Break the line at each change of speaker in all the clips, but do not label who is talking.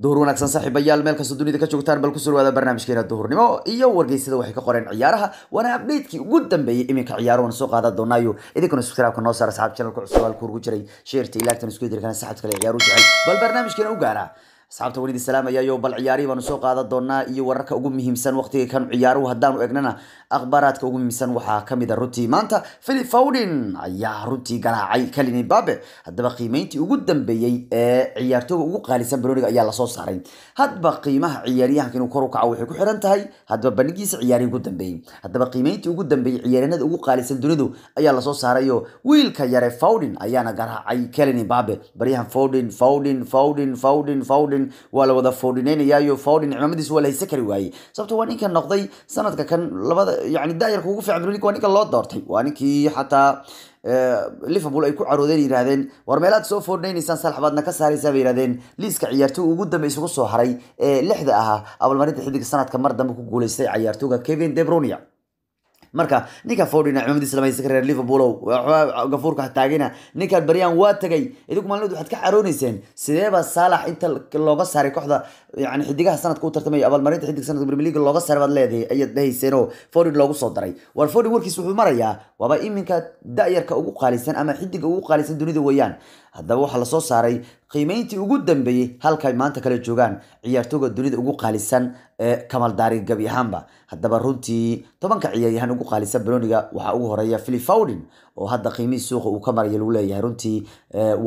duhur wanaagsan saaxiibayaal meel kastoo dunida ka joogtaan bal ku surwaada barnaamijkeena duhurnimo iyo wargeysyada waxay ka qoreen ciyaaraha waana abdheydkii ugu dambeeyey iminka ciyaaro waan soo qaada doonaayo idinkuna subscribe-ka noo saara saxaab channelka cusub halku urgu jiray sheerta ilaagtan isku yedirkana saxabta kale ciyaaru jecel bal barnaamijkeena u gaara asxaabta welidii salaamayayo bal ciyaarihii baanu soo qaadan doonaa iyo wararka ugu muhiimsan waqtiga kan ciyaaruhu haddaanu egnana akhbaaraadka ugu muhiimsan waxaa kamid a runtii maanta philip fowden ayaa runtii garaacay kalini babe haddaba qiimeyntii ugu dambeeyey ee ciyaartooga ugu qaalisan banoniga ayaa lasoo saaray hadba qiimaha ciyaaryahanka inuu kor u kaco waxay ku xiran tahay haddaba bandhigiisa ciyaarihii ugu dambeeyey haddaba qiimeyntii ugu dambeeyey ciyaaryahanada ugu qaalisan dunidu ayaa lasoo saarayo wiilka yare fowden ayaana garaacay kalini babe baryahan fowden fowden fowden fowden fowden Foden waa la wada Fodeninayayo Foden cimaamadiis waa la haysan kari waayey sababto waa ninka noqday sanadka kan labada yani daayirka ugu fiican Premier League waa ninka loo doortay waa ninkii xataa eh, liverpool ay ku caroodeen yidhahdeen war meelaad soo foordhaynaysaan salxbaadna ka saaraysaa bay yidhahdeen liiska ciyaartooy ugu dambe isugu soo haray ee lixda ahaa abaalmarinta xidiga sanadka mar dambe ku guuleystay ciyaartooga kevin debronia marka ninka fordina ah, cimamadiisa dhamaysa ka reer liverpool gafuurka taagina ninkaan baryaan waa tagay idinku maalmood waxaad ka carooneyseen sideeba saalax inta looga saaray kooxda yani xidigaha sanadka u tartamaya abaalmarinta xidig sanadka premier league looga saaray baad leedahay ayaad dhahayseen oo fordin loogu soo daray war fordin warkiis wuxuu marayaa waaba iminka dayarka ugu qaalisan ama xidiga ugu qaalisan dunida weeyaan haddaba waxaa lasoo saaray qiimayntii ugu dambeeyey halkaay maanta kale joogaan ciyaartooga dunida ugu qaalisan ee kamaldaari gabi ahaanba haddaba runtii tobanka ciyaaryahaan ugu qaalisan baroniga waxaa ugu horeeya philip fowden oo hadda qiimihii suuqa uu ka maraya lagu leeyahay runtii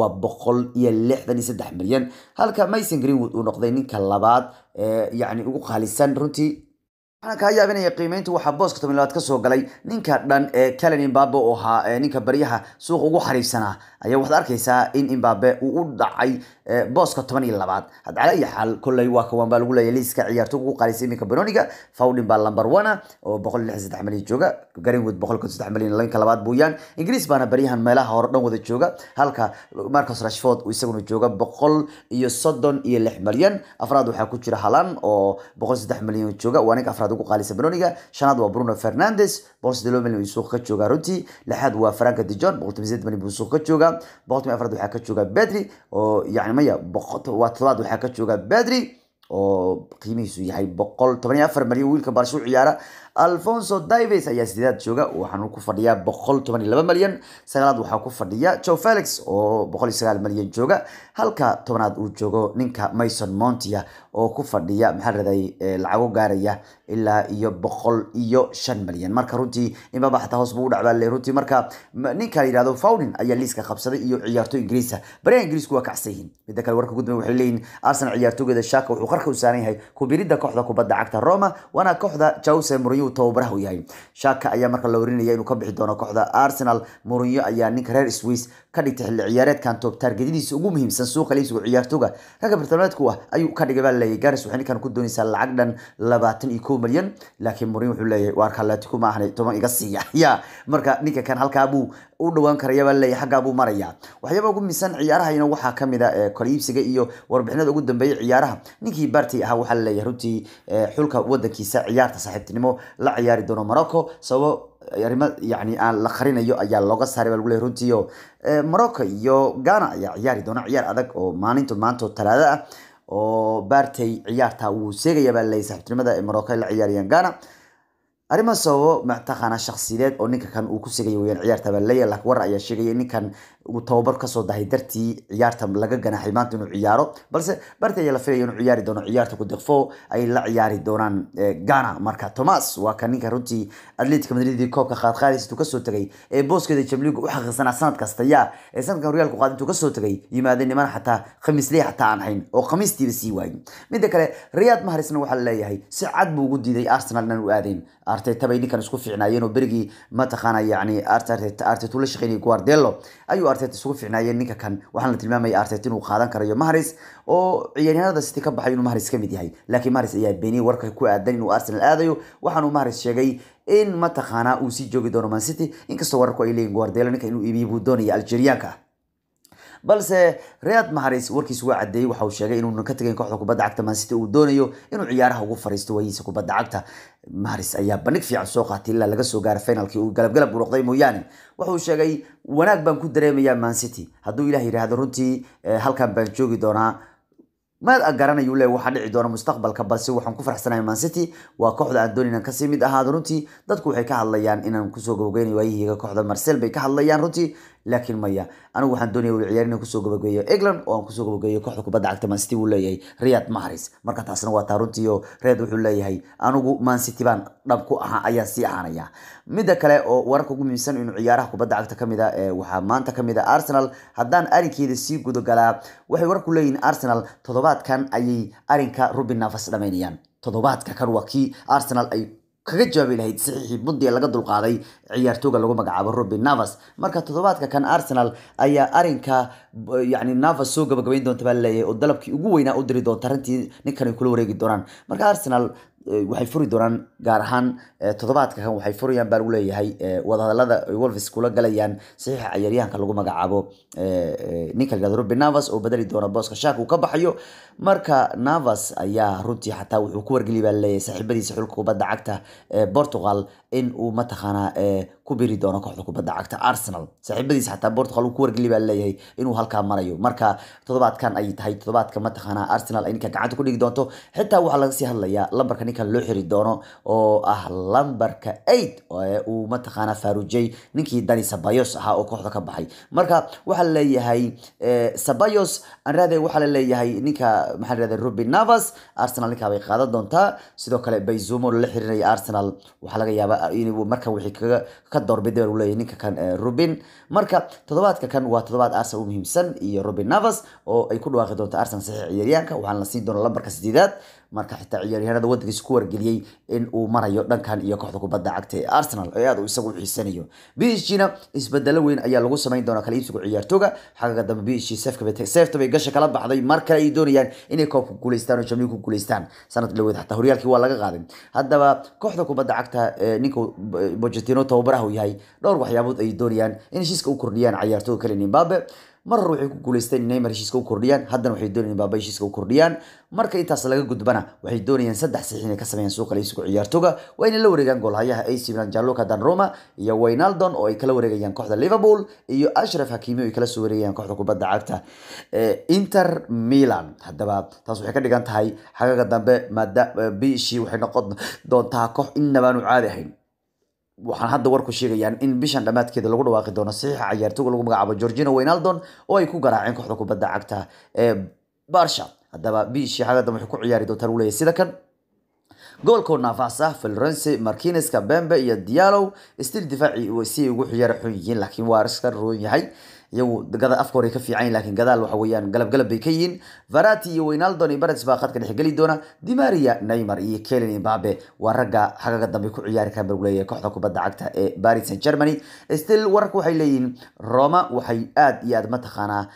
waa boqol iyo lixdan iyo saddex milyan halka mason greenwood uu noqday ninka labaad yacni ugu qaalisan runtii waxaan kaa yaabinaya qiimeynta waxaa booska toban kasoo galay ninka dhan ee calen imbabe oo ahaa ninka baryaha suuqa ugu xariibsanaa ayaa waxaad arkaysaa in imbabe uu u dhacay booska toban iyo labaad had cala iyo xaal kolley waa kawan baa lagu leeyahay liiska ciyaarto ugu qaalisay iminka banoniga fawdhin baa lamber wana ah oo boqol iyo saddex malyan jooga garinwood boqol kun saddex malyan labanka labaad buuyaan ingiriis baana baryahan meelaha hore dhan wada jooga halka marcus rashford uu isaguna jooga boqol iyo soddon iyo lix malyan afraad waxaa ku jira halan oo boqol saddex malyan jooga waa ninka afraad koobaad ugu qaalisa benoniga shanaad waa bruno fernandes boqol suuq ka jooga runtii lixaad waa franka dijon boqol suuq ka jooga boqol afraad waxaa ka jooga bedri oo yani maya waa todobaad waxaa ka jooga bedri oo qiimihiisu yahay boqol toban iyo afar malyan wiilka baarshu ciyaara alfonso davis ayaa sideedaad jooga waxaanu ku fadhiyaa boqol toban iyo laba malyan sagaalaad waxaa ku fadhiya joe felix oo boqol iyo sagaal malyan jooga halka tobanaad uu joogo ninka mason montia oo ku fadhiya maxaa raday eh, lacago gaaraya ilaa iyo boqol iyo shan malyan marka runtii imaba xataa hoos buu u dhacbaale runtii marka ninka la yidhahdo fownin ayaa liiska qabsaday iyo ciyaartoy ingiriisa baryaha ingiriisku waa kacsan yihiin midda kale warka gudbay waxay leeyihin arsenal ciyaartooygeeda shaka wuxuu qarka u saaran yahay ku kooxda kubadda cagta roma waana kooxda jause mourinho ayuu tababaraha u yahay shaaka ayaa marka la warinaya inuu ka bixi doono kooxda arsenal murinyo ayaa ninka reer swiss ka dhigtay xilli ciyaareedkan toobtaargedyadiisa ugu muhiimsan suuqa liisugu ciyaartooga ragga bartamaadku ah ayuu ka dhigay baa leeyahy garis waxay ninkan ku doonaysaa lacag dhan labaatan iyo kow malyan laakiin murinyo wuxuu leeyahay waar kaletiku ma ahnay toban iga siiya ya marka ninka kan halkaa buu u dhawaan karaya baa laleeyahy maraya waxyaaba ugu miisan ciyaarahayna waxaa kamid a ah, eh, koliibsiga iyo warbixinada ugu dambeeyay ciyaaraha ninkii barty ahaa waxaa laleeyahy runtii eh, xulka wadankiisa ciyaarta saaxiibtinimo la ciyaari doono morocco sababo eh, arrimo yani aan la qarinayo ayaa looga saaray baa lagu leeyahy runtiio morocco iyo ghana ayaa ciyaari doona ciyaar adag oo maalintu maanta oo talaado ah oo bartay ciyaarta wuu seegaya baa laleeyahy saxibtinimada ee morocco ay la ciyaarayaan ghana arrimaha sababo taqaana shakhsiyadeed oo ninka kan uu ku segay weyaan ciyaarta baa laleeyahay war ayaa sheegaya ninkan uu tababar kasoo dahay dartii ciyaarta laga ganaxay maanta inuu ciyaaro balse barti ayaa la filaya inuu ciyaari doono ciyaarta ku ay la ciyaari doonaan eh, ghana marka thomas waa ka ninka runtii atletica madridii koobka qaadqaadaysa intuu kasoo tegay ee booskeeda jamliigu u xaqiiqsanaa sanad kasta yaa ee sanadkan horyaalku qaad intuu kasoo tegay yimaadeen niman xataa khamiisley xataa aan hayn oo khamiistiiba sii waayin midda kale riyaad maharisna waxaa laleeyahay si cad buu ugu diiday arsenal inan u aadeen arteta bay ninkan isku fiicnaayeen oo berigii mataqaana yani artetu la shaqeynayay guardelo ayuu Arteta isugu fiicnaayeen ninka kan waxaan la tilmaamay Arteta inuu qaadan karayo Mahrez oo ciyaaryahanada City ka baxay inuu ka mid yahay laakiin Mahrez ayaa beeniyay warka ku aadan inuu Arsenal aadayo waxaan uu sheegay in mataqaanaa uu sii joogi doono Man City inkastoo wararku ay leeyihiin Guardiola ninka inuu iibiyo buu doonaya Algerianka balse riyad maharis warkiis waa cadeeyey waxa uu sheegay inuunan ka tegayn kooxda kubadda cagta mansity uu doonayo inuu ciyaaraha ugu fariisto waayihiisa kubadda cagta maharis ayaa bandhig fiican soo qaatay ilaa laga soo gaaray finalkii uu galabgalab unoqday mooyaane wuxuu sheegay wanaag baan ku dareemayaa mancity hadduu ilah yidhaahdo runtii eh, halkan baan joogi doonaa maad garanayu le waxaa dhici doona mustaqbalka balse waxaan ku faraxsanahay mancity waa kooxda aan dooninan kasii mid ahaado runtii dadku waxay ka hadlayaan inaan kusoo gabogeynayo waayihiyga kooxda marsel bay ka hadlayaan runtii laakiin maya anigu waxaan doonaya weli ciyaar kusoo gabageeyo england oo aan kusoo gabageeyo kooxda kubadda cagta mancity wuu leeyahay riyad mahris marka taasna waa taa runtii oo wuxuu leeyahay anigu mancity baan dhab ku ahaa ayaa sii ahaanaya midda kale oo wararka ugu muhiimsan inuu ciyaaraha kubadda cagta ka mid a ah, waxaa maanta ka mid a ah arsenal haddaan arrinkeeda sii gudagalaa waxay wararku leeyihiin arsenal toddobaadkan ayay arrinka rubin dhamaynayaan toddobaadka kan waa kii arsenal ay kaga jawaabi lahayd saxiixii bundi ee laga dulqaaday ciyaartooga lagu magacaabo robi navas marka toddobaadka kan arsenal ayaa arinka yani navas soo gabagabayn doonta baa laleeyahay oo dalabkii ugu weynaa u diri doonta rantii ninkan ay kula wareegi doonaan marka arsenal waxay furi doonaan gaar ahaan toddobaadka kan waxay furayaan baa lagu leeyahay wadahadalada wolves kula galayaan saxiixa ciyaaryahanka lagu magacaabo ninka la robby navas oo bedeli doona booska shaak uu ka baxayo marka navas ayaa runtii xataa wuxuu ku wargeli baa laleeyahay saaxiibadiisa xulka kubadda cagta ee portugal in uu mataqaanaa ku biri doono kooxda kubadda cagta arsenal saaxiibadiis xataa portugal uu ku wargeli baa leeyahay inuu halkaa marayo marka toddobaadkan ay tahay toddobaadka mataqaanaa arsenal ay ninka gacanta ku dhigi doonto xitaa waxaa laga sii hadlayaa lambarka ninkan loo xiri doono oo ah lambarka eight uu mataqaanaa faarujey ninkii dani sabayos ahaa oo kooxda ka baxay marka waxaa laleeyahay sabayos eh, aan waxaa laleeyahay ninka maxaa rahda rubi navas arsenal ninkaa bay qaadan doontaa sidoo kale bayzumo lala xirinaya arsenal waxaa laga yaabaa in markan wixii kaga ka doorbidee uu leeyahay ninka kan eh, rubin marka toddobaadka kan waa toddobaad Arsenal u muhiimsan iyo rubin Navas oo ay ku dhawaaqi doonto arsan saxiix ciyaaryahanka waxaan la siin doonaa lambarka sideedaad marka xitaa ciyaaryahanada wadankiisa ku wargeliyey in uu marayo dhankan iyo kooxda kubada cagta ee arsenal ee aad uu isagu xiisanayo b s g-na isbedelo weyn ayaa lagu samayn doonaa kala iibsiga ciyaartooga xagga dambe b s g seefta bay gasha kala baxday mar ay doonayaan inay koobka guuleystaan oo jamniga ku guuleystaan sanad dhaweed xataa horyaalkii waa laga qaaday haddaba kooxda kubadda cagta ninka bojatino tababaraha u yahay dhowr waxyaabood ay doonayaan in heshiiska u kordhiyaan ciyaartooga kalen imbabe marar waxay ku guuleysteen inay mar heshiiska u kordhiyaan haddana waxay doonayaan baaba heshiiska u kordhiyaan marka intaas laga gudbana waxay doonayaan saddex saxiix inay ka sameeyaan suuqa laysugu ciyaartooga waa inay la wareegaan goolhayaha AC Milan Gianluca Donnarumma iyo Wijnaldum oo ay kala wareegayaan kooxda Liverpool iyo Ashraf Hakimi oo ay kala soo wareegayaan kooxda kubadda cagta eh, Inter Milan haddaba taas waxay ka dhigan tahay xagaga dambe maada eh, bishii waxay noqon doontaa koox innabaan caadi ahayn waxaan hadda war ku sheegayaan in bishan dhammaadkeeda lagu dhawaaqi doono saxiixa cayaartooga lagu magacaabo georgino weynaldon oo ay ku garaaceen kooxda kubadda cagta ee barsha haddaba bishii xagadan waxay ku ciyaari doontaan uleeyahy sida kan goolkoo naafas ah florence markineska bembe iyo dialow stil difaaci si ay ugu ciyaari xun yihiin laakiin waa iska roon yahay iyagu afka hore ka fiican lakin gadaal waxa weyaan galab bay ka yihiin varati iyo weynaldon iyo barets baa khadka dhex doona dimaria neymar iyo kelin imbabe waa ragga xagaga dambe ku ciyaari kara buu kooxda kubadda cagta ee paris saint germany still wararka waxay leeyihiin roma waxay aad iyo aad mataqaanaa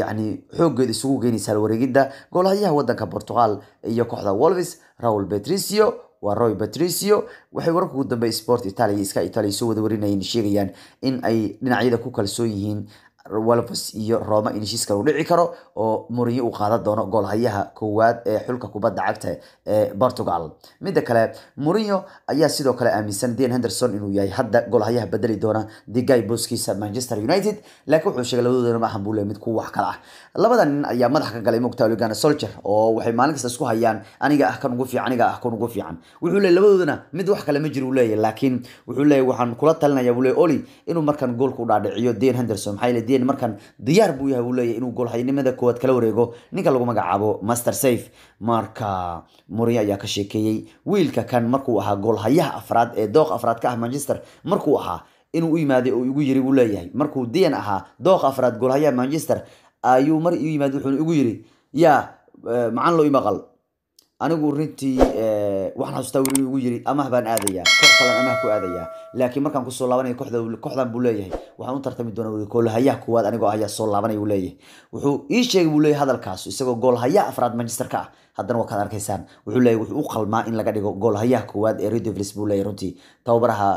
yani xoogeeda isugu geenaysaa wareegidda goolhayaha waddanka portugal iyo kooxda wolvis raul betricio waa roy patricio waxay wararka ugu dambe sport italia iska italia soo wada warinayeen sheegayaan in ay dhinacyada ku kalsoon yihiin walvers iyo roma in heshiis kale dhici karo oo murinyo uu qaadan doono goolhayaha koowaad ee xulka kubadda cagta ee portugal midda kale murinyo ayaa sidoo kale aaminsan dan henderson inuu yahay hadda goolhayaha bedeli doona digay booskiisa manchester united laakiin wuxuu sheegay labadoodana maahan buu le mid kuwa wax kale ah labada nin ayaa madax ka galay mogta oligana solcher oo waxay maalin kasta isku hayaan aniga ah kan ugu fiican aniga ah kan ugu fiican wuxuu leey labadoodana mid wax kale ma jiro uu leeyahy laakiin wuxuu leeyahy waxaan kula talinayaa buu leey oli inuu markan goolka u dhaadhiciyo dan henderson maxaa yeelay Eden markan diyaar buu yahay uu leeyahay inuu gool haynimada koowaad kala wareego ninka lagu magacaabo Master Safe marka Mourinho ayaa ka sheekeeyey wiilka kan markuu ahaa goolhayaha afraad ee dooq afraad ka ah Manchester markuu ahaa inuu u yimaaday oo igu yiri buu leeyahay markuu Dian ahaa dooq afraad goolhayaha Manchester ayuu mar u yimaaday wuxuu igu yiri yaa eh, macaan loo imaqal anigu runtii eh, waxaan xasuustaa weli igu yiri amah baan aadayaa koox kalan amah ku aadayaa laakiin markaan kusoo laabanaya kooxda kooxdan buu leeyahay waxaan u tartami doonaa weli goolhayaha kuwaad anigoo ayaa soo laabanaya uu leeyahay wuxuu ii sheegay buu leeyahay hadalkaas isagoo goolhayaha afraad manchester ah haddana waa kaad arkaysaan wuxuu leeyahay wuxuu u qalmaa in laga dhigo goolhayaha koowaad ee redovlis buu leeyahay runtii tababaraha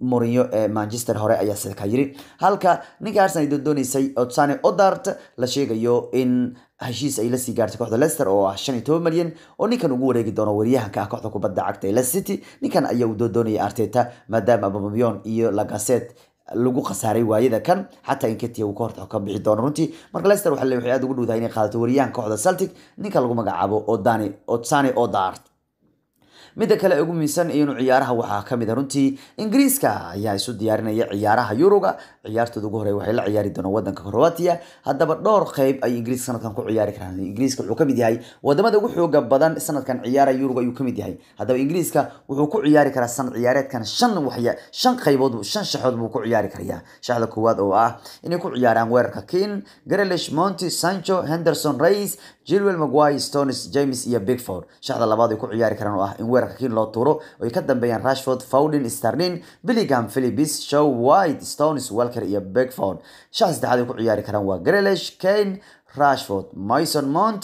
Mourinho ee Manchester hore ayaa sidoo yiri halka ninka Arsenal doonaysay Otsane Odart la sheegayo in heshiis ay lasii gaartay kooxda lester oo ah shan iyo toban malyan oo ninkan ugu wareegi doono waryahanka ah kooxda kubadda cagta ee lester city ninkan ayaa uu doondoonaya arteta maadaama abamamion iyo lagaset lagu khasaaray waayada kan xataa inketia uu ka hortao ka bixi doono runtii marka lester waxay aad ugu dhowdahay inay qaadato waryahanka kooxda celtic ninka lagu magacaabo odani odsani odart midda kale ugu miisan inuu ciyaaraha waxaa kamid a ah runtii ingiriiska ayaa isu diyaarinaya ciyaaraha yuruga ciyaartooda ugu horey waxay la ciyaari doonaan wadanka croatia haddaba dhowr qeyb ay ingiriiska sanadkan ku ciyaari karaan ingiriiska wuxuu kamid yahay wadamada ugu xooga badan sanadkan ciyaara yuruga ayuu kamid yahay haddaba ingiriiska wuxuu ku ciyaari karaa sanad ciyaareedkan shan waxya shan qaybood shan shaxood buu ku ciyaari karayaa shaxda koowaad oo ah inay ku ciyaaraan weerarka kin garelish monti sancho henderson rays jilwell maguire stones james iyo bigford shaxda labaad ay ku ciyaari karaan oo ah in weerarka kiin loo tuuro ay ka dambeeyaan rashford fowden starlin billigam philips show white stones welker iyo beckford shaha saddexaad ay ku ciyaari karaan waa grelish kane rashford mason mont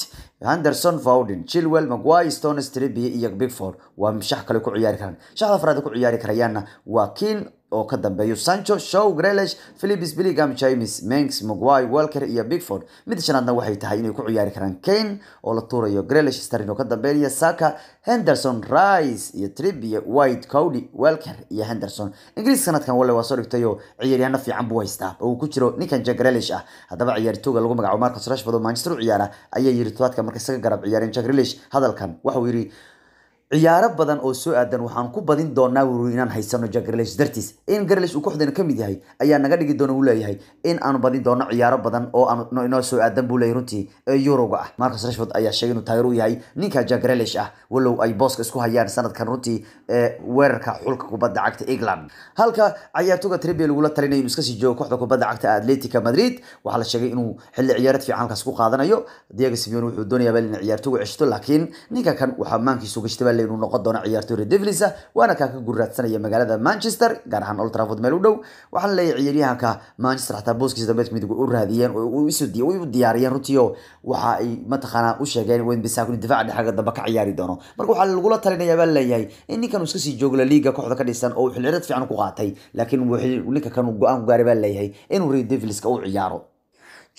henderson fowden chilwell mcguire stones tribie iyo bigford waa shax kale ku ciyaari karaan shaxda afraad ku ciyaari karayaanna waa kiin oo ka dambeeyo sancho show grelish philips billigam james mengs mcguy welker iyo bigford midda shanaadna waxay tahay inay ku ciyaari karaan kane oo la tuurayo grelish starin oo ka dambeynaya saka henderson rice iyo tribie white cowdy welker iyo henderson ingiriis sanadkan wale waa soo dhigtayo ciyaaryahanno fiican buu haystaa oo uu ku jiro ninkan jack grelish ah haddaba ciyaartooga lagu magacaabo marcus rashford oo manchester u ciyaara ayaa yiri todobaadka marka isaga garab ciyaareen jack grelish hadalkan waxauu yidhi ciyaaro badan oo soo aadan waxaan ku badin doonaa wuri inaan haysano jack grelish dartiis in grelish uu kooxdana ka mid yahay ayaa naga dhigi doona uu leeyahay in aanu badin doono ciyaaro badan oo inoo soo aadan buu leeyahy runtii ee yuroga ah marcus rashford ayaa sheegay inuu taageer u yahay ninka jack grelish ah walow ay booska isku hayaan sanadkan runtii weerarka xulka kubadda cagta england halka cayaartooga trebia lagula talinayo inuu iska sii joogo kooxda kubadda cagta atletica madrid waxaa la sheegay inuu xilli ciyaareed fiican halkaas ku qaadanayo diego simeone wuxuu doonayaa inay ciyaartoogu ceshto laakiin ninka kan waxaa maankiisu gashtabaa laynu noqon doona ciyaartoyda devlisa waana kaa ka gurraadsanaya magaalada manchester gaar ahaan old trafford meel u dhow waxaana leeyahay ciyaaryahanka manchester xataa booskiisa dambeedka midig u raadiyeen u diyaariyeen runtiio waxa ay mataqaanaa u sheegeen wenbisaku in difaca dhexaga dambe ka ciyaari doono marka waxaa lagula talinayaa baa leeyahay in ninkan uu iska sii joogla liiga kooxda ka dhisan oo uu xilcirad fiican ku qaatay laakiin ninka kan uu go-aan ku gaaray baa leeyahay inuu ray devliska u ciyaaro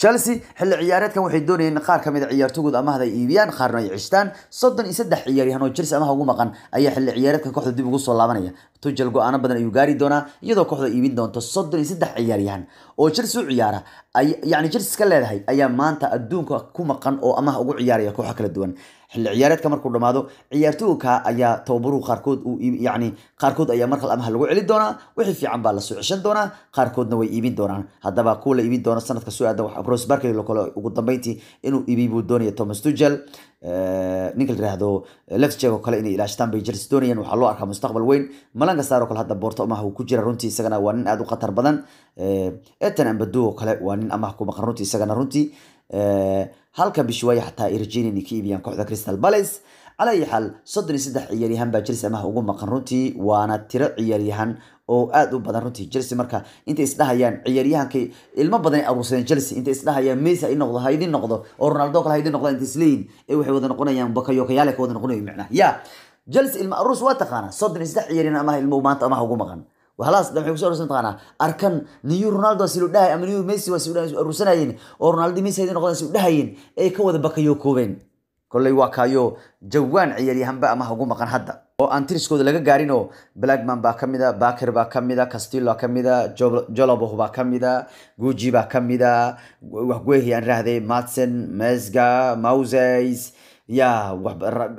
chelsea xilli ciyaareedkan waxay doonayeen in qaar kamid a ah ciyaartoogood amahda ay iibiyaan qaarna ay cishtaan soddon iyo saddex ciyaaryahan oo jirsi amaha ugu maqan ayaa xilli ciyaareedkan kooxda dib ugu soo laabanaya tujel go-aano badan ayuu gaari doonaa iyadoo kooxda iibin doonta soddon iyo saddex ciyaaryahan oo chelsea u ciyaara yani chelsea iska leedahay ayaa maanta adduunka ku maqan oo amaah ugu ciyaaraya kooxa kala duwan xilli ciyaareedka markuu dhammaado ciyaartooyinka ayaa tababaruhu qaarkood yani qaarkood ayaa markal amaha lagu celi doonaa wixii fiican baa lasoo ceshan doonaa qaarkoodna way iibin doonaan haddaba kuwa la iibin doono sanadka soo aadan waxa bruce barkley kale ugu dambeyntii inuu iibibuu doonaya thomas tugel ninka layihaahdo lefjeg oo kale inay ilaashtaan bay chelsea doonayaan waxaa loo arkaa mustaqbal weyn malanka saar oo kale hadda boorto amaha uu ku jira runtii isagana waa nin aad u khatar badan etan ambadu oo kale waa nin amaha kumaqan runtii isagana runtii halka bishwaaye xataa ay inay ka iibiyaan kooxda crystal palace calaa ayi xaal soddon iyo saddex ciyaaryahan baa chelsea amaha ugu maqan runtii waana tiro ciyaaryahan oo aad u badan runtii chelsea marka inta isdhahayaan ciyaaryahanka ilmo badan ay aruursadeen chelsea isdhahayaan messi ha idin noqdo ha idin noqdo oo ronaldo kale ha idin noqdo inta isleeyihin ee waxay wada noqonayaan bakayokayaale ka wada noqonayo micnaha ya chelsea ilma aruus waa taqaanaa soddon iyo saddex amaha ilmo maanta amaha ugu maqan walaas arkan niyu ronaldo silu dhahay ama niyu messi waa silu aruursanayeen oo ronaldo messi ha idin silu dhahayeen ee ka wada bakayokoobeen kolley waa kaayo jawaan ciyaaryahanba amaha ugu maqan hadda oo aan tiriskooda laga gaarin oo blackman baa kamida mida baa kamida mida castillo kamida mida baa kamida guji baa kamida mida waxgwehi aan raahday madsen mesga mauseys ya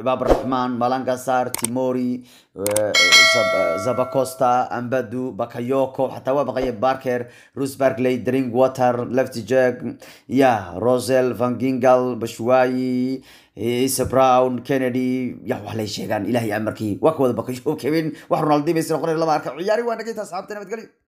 babraxman malangasar timori eh, eh, zabacosta ambadu bakayoko xataa waa maqaya barker rusbargley dringwater leftjeg ya rosel vangingal bashwayi sabrown kennedy ya wax lay sheegaan ilahay amarkii waa ka wada bakasho kevin wax ronaldimay noqonay laba arka ciyaari waa nagayta asxaabta nabadgelyo